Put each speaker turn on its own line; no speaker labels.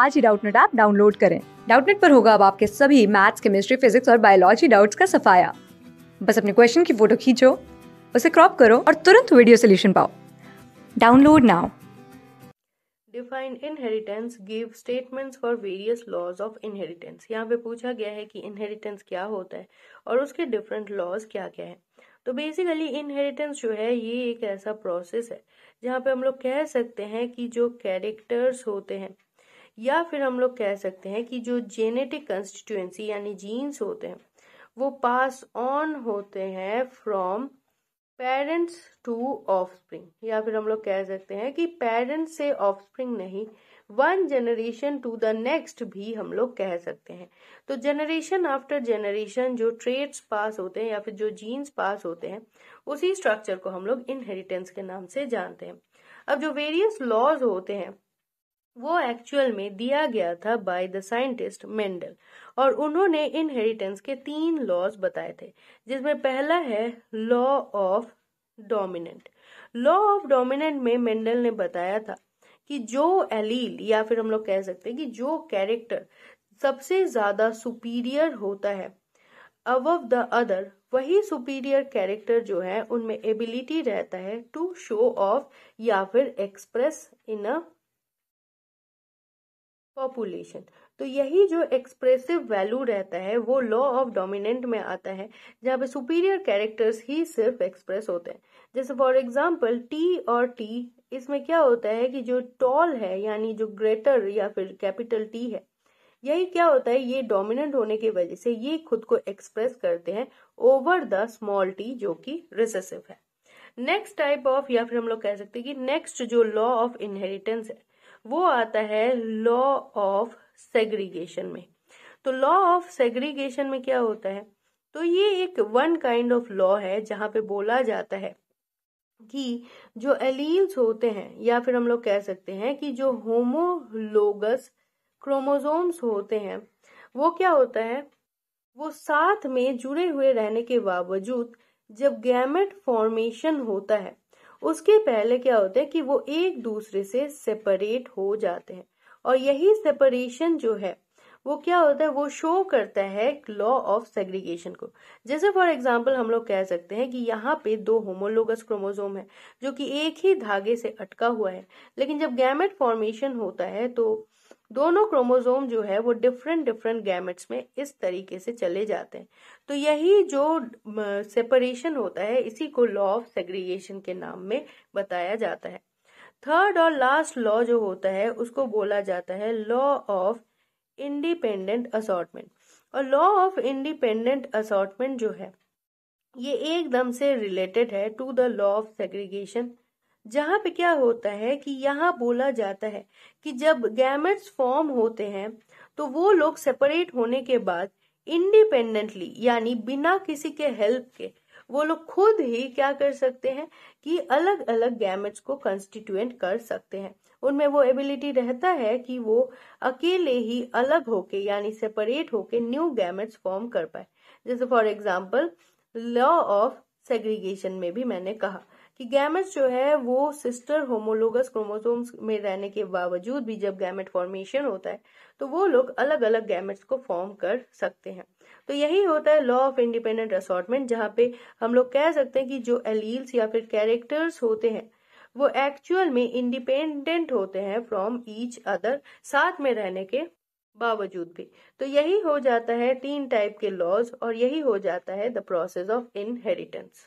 आज ही Doubtnut app download करें डाउटनेट पर होगा अब आपके सभी मैथ्स केमिस्ट्री फिजिक्स और बायोलॉजी डाउट्स का सफाया बस अपने क्वेश्चन की फोटो खींचो उसे क्रॉप करो और तुरंत वीडियो सोल्यूशन पाओ download now defined inheritance give statements for various laws of inheritance यहाँ पे पूछा गया है कि इनहेरिटेंस क्या होता है और उसके डिफरेंट लॉज क्या क्या है तो बेसिकली इनहेरिटेंस जो है ये एक ऐसा प्रोसेस है जहाँ पे हम लोग कह सकते हैं कि जो कैरेक्टर्स होते हैं या फिर हम लोग कह सकते हैं कि जो जेनेटिक कंस्टिट्यूएंसी यानी जीन्स होते हैं वो पास ऑन होते हैं फ्रॉम पेरेंट्स टू ऑफस्प्रिंग या फिर हम लोग कह सकते हैं कि पेरेंट्स से ऑफस्प्रिंग नहीं one generation to the next भी हम लोग कह सकते हैं तो जनरेशन आफ्टर जनरेशन जो ट्रेड्स पास होते हैं या फिर जो जीन्स पास होते हैं उसी स्ट्रक्चर को हम लोग इनहेरिटेंस के नाम से जानते हैं अब जो वेरियस लॉज होते हैं वो एक्चुअल में दिया गया था बाय द साइंटिस्ट मेंडल और उन्होंने इनहेरिटेंस के तीन लॉज बताए थे जिसमें पहला है law of dominant law of dominant में मेंडल ने बताया था कि जो एलील या फिर हम लोग कह सकते हैं कि जो कैरेक्टर सबसे ज्यादा सुपीरियर होता है अब द अदर वही सुपीरियर कैरेक्टर जो है उनमें एबिलिटी रहता है टू शो ऑफ या फिर एक्सप्रेस इन अ पॉपुलेशन तो यही जो एक्सप्रेसिव वैल्यू रहता है वो लॉ ऑफ डोमिनेंट में आता है जहाँ पे सुपीरियर कैरेक्टर्स ही सिर्फ एक्सप्रेस होते हैं जैसे फॉर एग्जाम्पल टी और टी इसमें क्या होता है कि जो टॉल है यानी जो ग्रेटर या फिर कैपिटल टी है यही क्या होता है ये डोमिनेंट होने की वजह से ये खुद को एक्सप्रेस करते हैं ओवर द स्मॉल टी जो कि रिसेसिव है नेक्स्ट टाइप ऑफ या फिर हम लोग कह सकते हैं कि नेक्स्ट जो लॉ ऑफ इनहेरिटेंस है वो आता है लॉ ऑफ सेग्रीगेशन में तो लॉ ऑफ सेग्रीगेशन में क्या होता है तो ये एक वन काइंड ऑफ लॉ है जहां पे बोला जाता है कि जो एलील्स होते हैं या फिर हम लोग कह सकते हैं कि जो होमोलोगस क्रोमोसोम्स होते हैं वो क्या होता है वो साथ में जुड़े हुए रहने के बावजूद जब गैमेट फॉर्मेशन होता है उसके पहले क्या होता है कि वो एक दूसरे से सेपरेट हो जाते हैं और यही सेपरेशन जो है वो क्या होता है वो शो करता है लॉ ऑफ सेग्रीगेशन को जैसे फॉर एग्जाम्पल हम लोग कह सकते हैं कि यहाँ पे दो होमोलोगस क्रोमोजोम है जो कि एक ही धागे से अटका हुआ है लेकिन जब गैमेट फॉर्मेशन होता है तो दोनों क्रोमोजोम जो है वो डिफरेंट डिफरेंट गैमेट्स में इस तरीके से चले जाते हैं तो यही जो सेपरेशन होता है इसी को लॉ ऑफ सेग्रीगेशन के नाम में बताया जाता है थर्ड और लास्ट लॉ जो होता है उसको बोला जाता है लॉ ऑफ इंडिपेंडेंट असॉटमेंट और लॉ ऑफ इंडिपेंडेंट असॉटमेंट जो है ये एकदम से रिलेटेड है to the law of segregation जहाँ पे क्या होता है कि यहाँ बोला जाता है कि जब गैमेट्स फॉर्म होते हैं तो वो लोग सेपरेट होने के बाद इंडिपेंडेंटली यानी बिना किसी के हेल्प के वो लोग खुद ही क्या कर सकते हैं कि अलग अलग गैमेट्स को कंस्टिट्यूएंट कर सकते हैं उनमें वो एबिलिटी रहता है कि वो अकेले ही अलग होके यानी सेपरेट होके न्यू गैमेट्स फॉर्म कर पाए जैसे for example law of segregation में भी मैंने कहा कि गैमेट जो है वो सिस्टर होमोलोगस क्रोमोसोम्स में रहने के बावजूद भी जब गैमेट फॉर्मेशन होता है तो वो लोग अलग अलग गैमेट्स को फॉर्म कर सकते हैं तो यही होता है लॉ ऑफ इंडिपेंडेंट असॉटमेंट जहाँ पे हम लोग कह सकते हैं कि जो एलील्स या फिर कैरेक्टर्स होते हैं वो एक्चुअल में इंडिपेंडेंट होते हैं फ्रॉम ईच अदर साथ में रहने के बावजूद भी तो यही हो जाता है तीन टाइप के लॉज और यही हो जाता है द प्रोसेस ऑफ इनहेरिटेंस